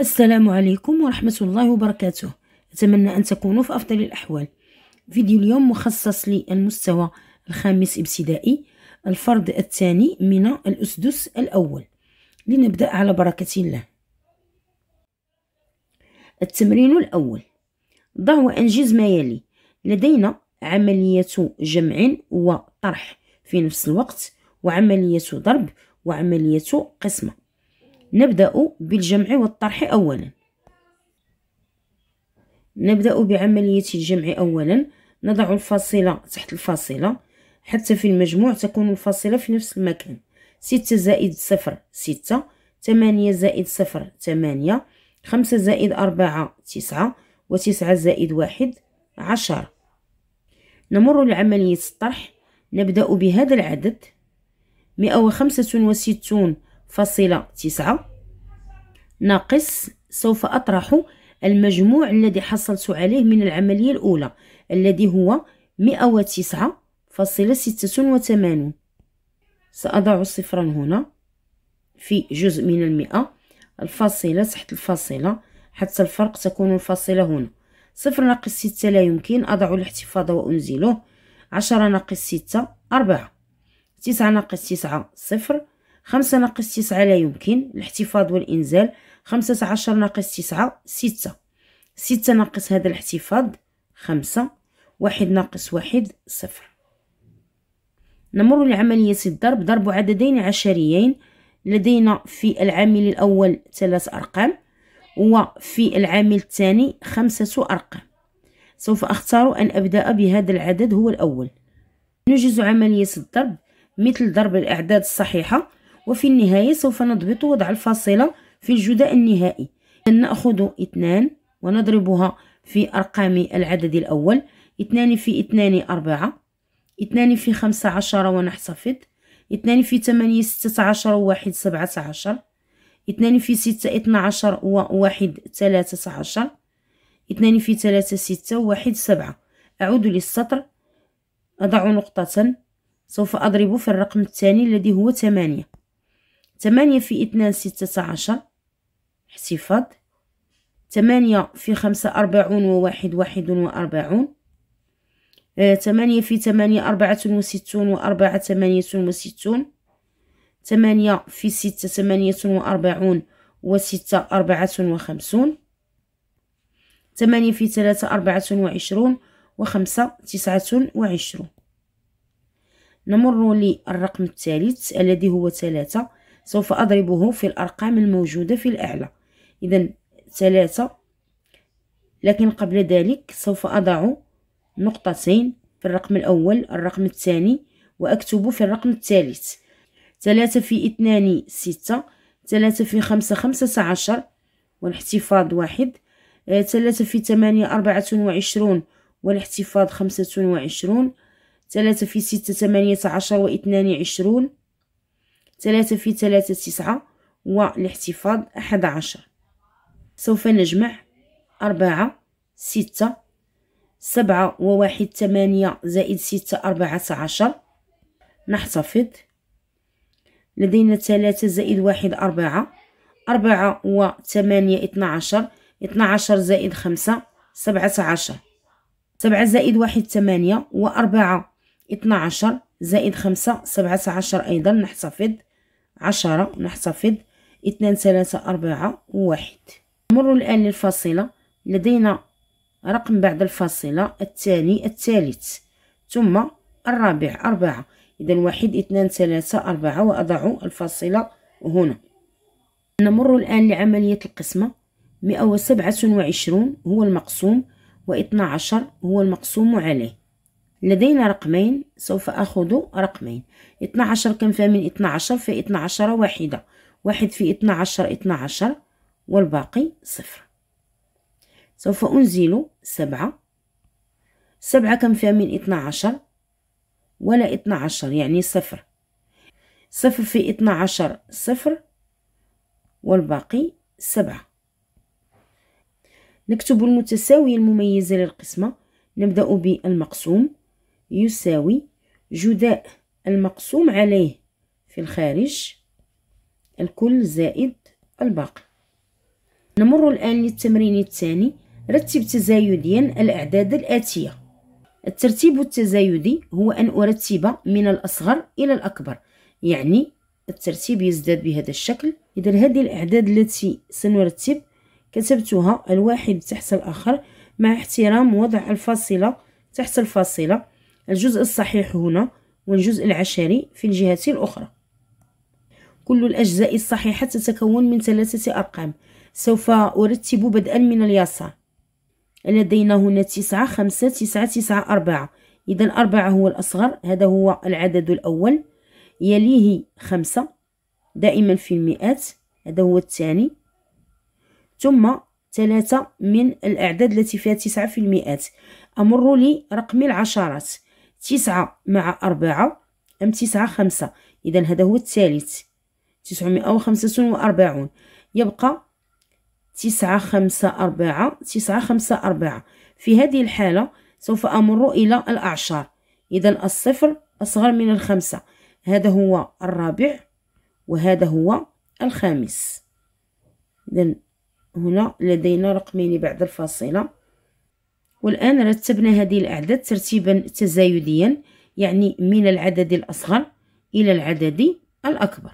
السلام عليكم ورحمة الله وبركاته أتمنى أن تكونوا في أفضل الأحوال فيديو اليوم مخصص للمستوى الخامس ابتدائي الفرض الثاني من الأسدس الأول لنبدأ على بركة الله التمرين الأول ضع وأنجز ما يلي لدينا عملية جمع وطرح في نفس الوقت وعملية ضرب وعملية قسمة نبدأ بالجمع والطرح أولا نبدأ بعملية الجمع أولا نضع الفاصلة تحت الفاصلة حتى في المجموع تكون الفاصلة في نفس المكان ستة زائد صفر ستة ثمانية زائد صفر ثمانية خمسة زائد أربعة تسعة وتسعة زائد واحد عشر نمر لعملية الطرح نبدأ بهذا العدد مئة وخمسة وستون فاصلة تسعة ناقص سوف أطرح المجموع الذي حصلت عليه من العملية الأولى الذي هو مئة وتسعة فاصلة ستة وثمانون سأضع صفرا هنا في جزء من المئة الفاصلة تحت الفاصلة حتى الفرق تكون الفاصلة هنا صفر ناقص ستة لا يمكن أضع الاحتفاظ وأنزله عشرة ناقص ستة أربعة تسعة ناقص تسعة صفر خمسة ناقص تسعة لا يمكن الاحتفاظ والإنزال خمسة عشر ناقص تسعة ستة ستة ناقص هذا الاحتفاظ خمسة واحد ناقص واحد صفر نمر لعملية الضرب ضرب عددين عشريين لدينا في العامل الأول ثلاث أرقام وفي العامل الثاني خمسة أرقام سوف أختار أن أبدأ بهذا العدد هو الأول نجز عملية الضرب مثل ضرب الأعداد الصحيحة وفي النهاية سوف نضبط وضع الفاصلة في الجداء النهائي نأخذ اثنان ونضربها في أرقام العدد الأول اثنان في اثنان أربعة اثنان في خمسة عشر ونحتفظ اثنان في ثمانية ستة عشر وواحد سبعة عشر اثنان في ستة اثنى عشر وواحد ثلاثة عشر اثنان في ثلاثة ستة وواحد سبعة أعود للسطر أضع نقطة سوف أضرب في الرقم الثاني الذي هو ثمانية ثمانية في اثنان ستة عشر احتفاظ ثمانية في خمسة أربعون وواحد واحد وأربعون آه، ثمانية في ثمانية أربعة وستون وأربعة ثمانية وستون ثمانية في ستة ثمانية وأربعون وستة أربعة وخمسون ثمانية في ثلاثة أربعة وعشرون وخمسة تسعة وعشرون نمر للرقم الثالث الذي هو ثلاثة سوف أضربه في الأرقام الموجودة في الأعلى إذا ثلاثة لكن قبل ذلك سوف أضع نقطتين في الرقم الأول الرقم الثاني وأكتب في الرقم الثالث ثلاثة في اثنان ستة ثلاثة في خمسة خمسة عشر والاحتفاظ واحد آه، ثلاثة في ثمانية أربعة وعشرون والاحتفاظ خمسة وعشرون ثلاثة في ستة ثمانية عشر واثنان عشرون ثلاثة في ثلاثة تسعة والاحتفاظ أحد عشر سوف نجمع أربعة ستة سبعة وواحد ثمانية زائد ستة أربعة عشر نحتفظ لدينا ثلاثة زائد واحد أربعة أربعة وثمانية اثنا عشر اثنا عشر زائد خمسة سبعة عشر سبعة زائد واحد ثمانية وأربعة اثنا عشر زائد خمسة سبعة عشر أيضا نحتفظ عشرة نحتفظ اثنان ثلاثة أربعة واحد نمر الآن للفاصلة لدينا رقم بعد الفاصلة الثاني الثالث ثم الرابع أربعة إذا واحد اثنان ثلاثة أربعة وأضع الفاصلة هنا نمر الآن لعملية القسمة مئة وسبعة وعشرون هو المقسوم واثنا عشر هو المقسوم عليه لدينا رقمين سوف أخذ رقمين 12 كم فمن 12 في 12 واحدة واحد في 12 12 والباقي صفر سوف أنزل سبعة سبعة كم فيها من 12 ولا 12 يعني صفر صفر في 12 صفر والباقي سبعة نكتب المتساوية المميزة للقسمة نبدأ بالمقسوم يساوي جداء المقسوم عليه في الخارج الكل زائد الباقي نمر الآن للتمرين الثاني رتب تزايديا الأعداد الآتية الترتيب التزايدي هو أن أرتب من الأصغر إلى الأكبر يعني الترتيب يزداد بهذا الشكل إذا هذه الأعداد التي سنرتب كتبتها الواحد تحت الآخر مع احترام وضع الفاصلة تحت الفاصلة الجزء الصحيح هنا والجزء العشري في الجهة الأخرى كل الأجزاء الصحيحة تتكون من ثلاثة أرقام سوف أرتب بدءا من اليسار لدينا هنا تسعة خمسة تسعة تسعة أربعة إذا أربعة هو الأصغر هذا هو العدد الأول يليه خمسة دائما في المئات هذا هو الثاني ثم ثلاثة من الأعداد التي فيها تسعة في المئات أمر لرقم العشرات تسعة مع أربعة أم تسعة خمسة إذا هذا هو الثالث تسعمائة وخمسة وأربعون يبقى تسعة خمسة أربعة تسعة خمسة أربعة في هذه الحالة سوف أمر إلى الأعشار إذا الصفر أصغر من الخمسة هذا هو الرابع وهذا هو الخامس إذا هنا لدينا رقمين بعد الفاصلة والآن رتبنا هذه الأعداد ترتيبا تزايديا يعني من العدد الأصغر إلى العدد الأكبر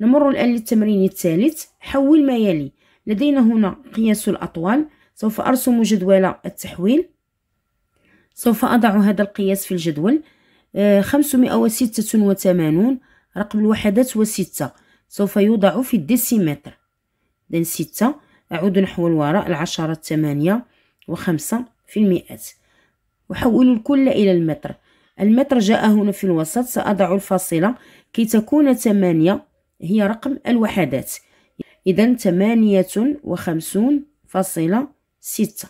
نمر الآن للتمرين الثالث حول ما يلي لدينا هنا قياس الأطوال سوف أرسم جدول التحويل سوف أضع هذا القياس في الجدول 586 آه، رقم الوحدات وستة سوف يوضع في الديسيمتر إذن ستة أعود نحو الوراء العشرة الثمانية وخمسة في المئات وحول الكل إلى المتر المتر جاء هنا في الوسط سأضع الفاصلة كي تكون ثمانية هي رقم الوحدات إذا ثمانية وخمسون فاصلة ستة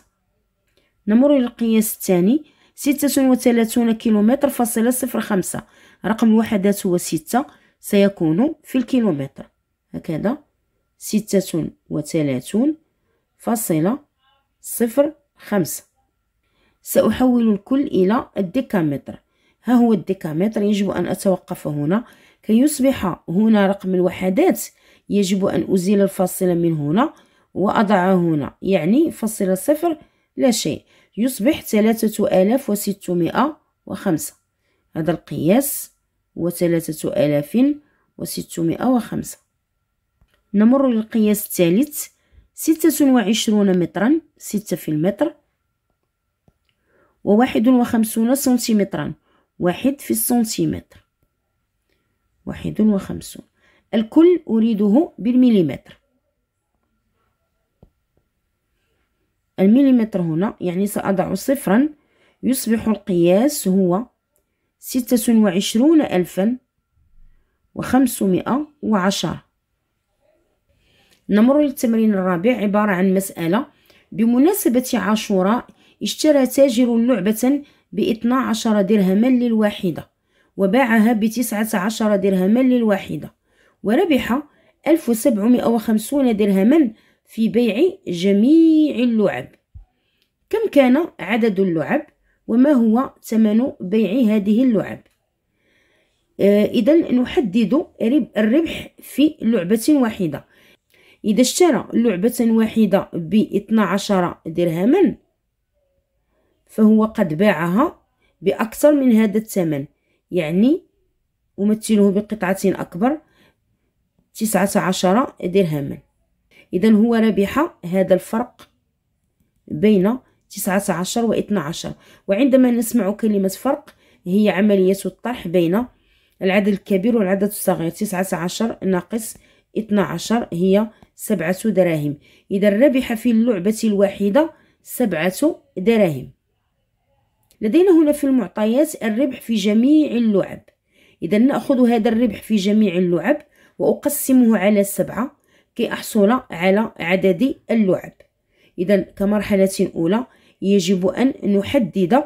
نمر للقياس القياس الثاني ستة وثلاثون كيلومتر فاصلة صفر خمسة رقم الوحدات هو ستة سيكون في الكيلومتر هكذا ستة وثلاثون فاصلة صفر خمسة سأحول الكل إلى الديكامتر ها هو الديكامتر يجب أن أتوقف هنا كي يصبح هنا رقم الوحدات يجب أن أزيل الفاصلة من هنا وأضع هنا يعني فاصلة صفر لا شيء يصبح ثلاثة آلاف وستمائة وخمسة هذا القياس وثلاثة آلاف وستمائة وخمسة نمر للقياس الثالث ستة وعشرون مترا ستة في المتر وواحد وخمسون سنتيمترا واحد في السنتيمتر واحد وخمسون الكل أريده بالمليمتر المليمتر هنا يعني سأضع صفرا يصبح القياس هو ستة وعشرون ألفا وخمسمائة وعشرة نمر للتمرين الرابع عبارة عن مسألة بمناسبة عاشوراء اشترى تاجر لعبة باثنا عشر درهما للواحدة وباعها بتسعة عشر درهما للواحدة وربح الف وخمسون درهما في بيع جميع اللعب كم كان عدد اللعب وما هو ثمن بيع هذه اللعب آه، إذا نحدد الربح في لعبة واحدة إذا اشترى لعبة واحدة ب 12 درهما فهو قد باعها بأكثر من هذا الثمن يعني أمثله بقطعة أكبر 19 درهما إذا هو ربح هذا الفرق بين 19 و 12 وعندما نسمع كلمة فرق هي عملية الطرح بين العدد الكبير والعدد الصغير 19 ناقص 12 هي سبعة دراهم إذا ربح في اللعبة الواحدة سبعة دراهم لدينا هنا في المعطيات الربح في جميع اللعب إذا نأخذ هذا الربح في جميع اللعب وأقسمه على سبعة كي أحصل على عدد اللعب إذا كمرحلة أولى يجب أن نحدد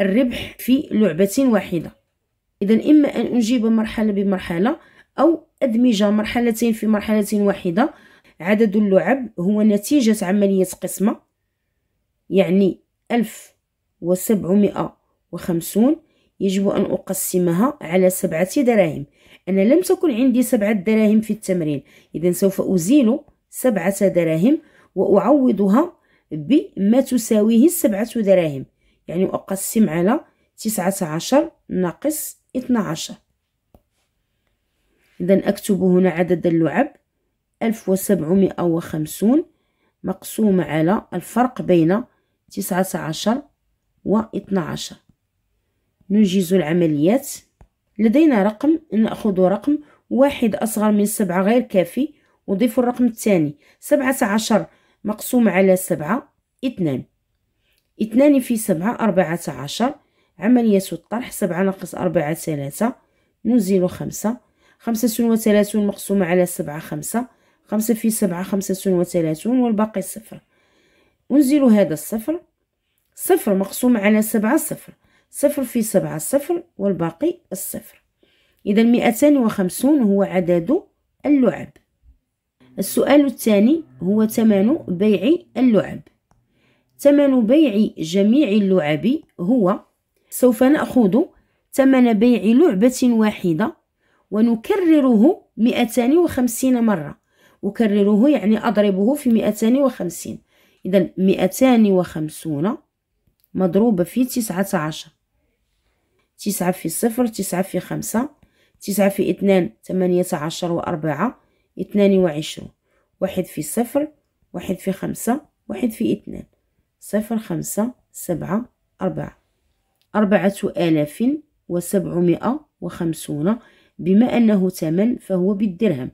الربح في لعبة واحدة إذا إما أن أجيب مرحلة بمرحلة أو أدمج مرحلتين في مرحلة واحدة عدد اللعب هو نتيجة عملية قسمة يعني ألف وسبعمائة وخمسون يجب أن أقسمها على سبعة دراهم أنا لم تكن عندي سبعة دراهم في التمرين إذا سوف أزيل سبعة دراهم وأعوضها بما تساويه السبعة دراهم يعني أقسم على تسعة عشر ناقص اثنا عشر إذا أكتب هنا عدد اللعب ألف وسبعمائة وخمسون مقسومة على الفرق بين تسعة عشر واثنى عشر ننجز العمليات لدينا رقم نأخذ رقم واحد أصغر من سبعة غير كافي وضيف الرقم الثاني سبعة عشر مقسومة على سبعة اثنان اثنان في سبعة أربعة عشر عملية الطرح سبعة ناقص أربعة ثلاثة نزيل خمسة خمسة وثلاثون مقسومة على سبعة خمسة خمسة في سبعة خمسة وثلاثون والباقي صفر ونزيلو هذا الصفر صفر مقسوم على سبعة صفر صفر في سبعة صفر والباقي الصفر إذا مئتان وخمسون هو عدد اللعب السؤال الثاني هو ثمن بيع اللعب ثمن بيع جميع اللعب هو سوف نأخذ ثمن بيع لعبة واحدة ونكرره وخمسين مرة أكرره يعني أضربه في مئتان وخمسين إذا مئتان وخمسون مضروبة في تسعة عشر تسعة في صفر تسعة في خمسة تسعة في اثنان ثمانية عشر وأربعة اثنان وعشرون واحد في صفر واحد في خمسة واحد في اثنان صفر خمسة سبعة أربعة أربعة آلاف وسبعمائة وخمسون بما أنه ثمن فهو بالدرهم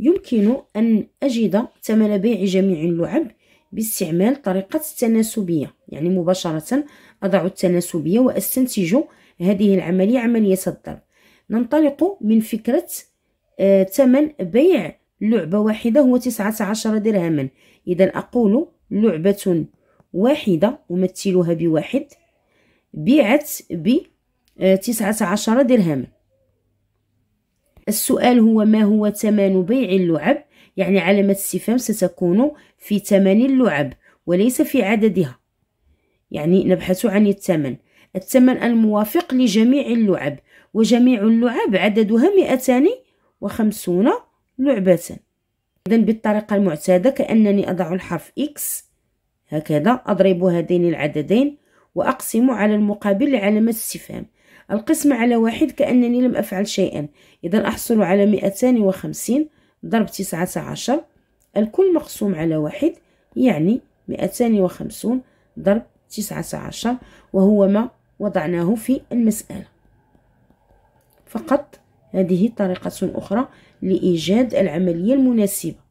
يمكن أن أجد ثمن بيع جميع اللعب باستعمال طريقة التناسبية يعني مباشرة أضع التناسبية وأستنتج هذه العملية عملية الضرب ننطلق من فكرة آه، ثمن بيع لعبة واحدة هو 19 درهما إذا أقول لعبة واحدة أمثلها بواحد بيعت ب 19 آه، درهما السؤال هو ما هو ثمن بيع اللعب يعني علامة استفهام ستكون في ثمن اللعب وليس في عددها يعني نبحث عن الثمن الثمن الموافق لجميع اللعب وجميع اللعب عددها 250 لعبة إذا بالطريقة المعتادة كأنني أضع الحرف X هكذا أضرب هذين العددين وأقسم على المقابل لعلامة استفهام القسمة على واحد كأنني لم أفعل شيئا إذا أحصل على مئتان وخمسين ضرب تسعة عشر الكل مقسوم على واحد يعني مئتان وخمسون ضرب تسعة عشر وهو ما وضعناه في المسألة فقط هذه طريقة أخرى لإيجاد العملية المناسبة